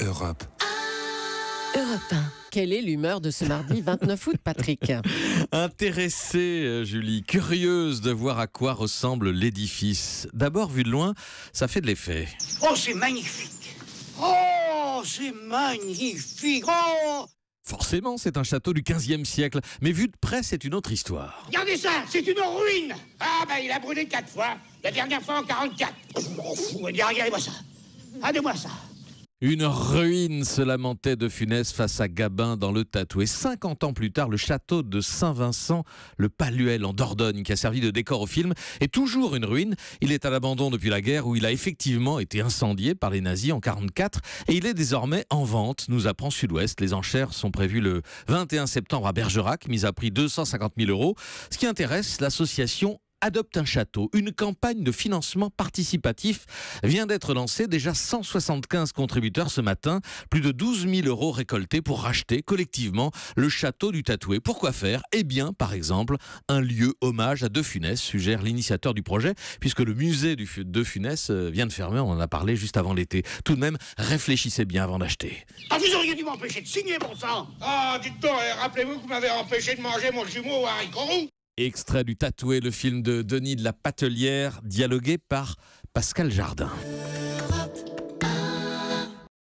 Europe. Europe Quelle est l'humeur de ce mardi 29 août, Patrick Intéressée, euh, Julie, curieuse de voir à quoi ressemble l'édifice. D'abord, vu de loin, ça fait de l'effet. Oh, c'est magnifique Oh, c'est magnifique oh Forcément, c'est un château du 15e siècle, mais vu de près, c'est une autre histoire. Regardez ça, c'est une ruine Ah, ben, il a brûlé quatre fois, la dernière fois en 44. Regardez-moi ça Regardez-moi ah, ça une ruine se lamentait de Funès face à Gabin dans le Tatoué. Et 50 ans plus tard, le château de Saint-Vincent, le Paluel en Dordogne, qui a servi de décor au film, est toujours une ruine. Il est à l'abandon depuis la guerre où il a effectivement été incendié par les nazis en 44 et il est désormais en vente, nous apprend Sud-Ouest. Les enchères sont prévues le 21 septembre à Bergerac, mise à prix 250 000 euros, ce qui intéresse l'association Adopte un château, une campagne de financement participatif vient d'être lancée. Déjà 175 contributeurs ce matin, plus de 12 000 euros récoltés pour racheter collectivement le château du Tatoué. Pourquoi faire Eh bien, par exemple, un lieu hommage à De Funès, suggère l'initiateur du projet, puisque le musée du De Funès euh, vient de fermer. On en a parlé juste avant l'été. Tout de même, réfléchissez bien avant d'acheter. Ah, vous auriez dû m'empêcher de signer, pour ça !»« Ah, dites donc, rappelez-vous que vous m'avez empêché de manger mon jumeau au haricot Extrait du Tatoué, le film de Denis de la Patelière, dialogué par Pascal Jardin.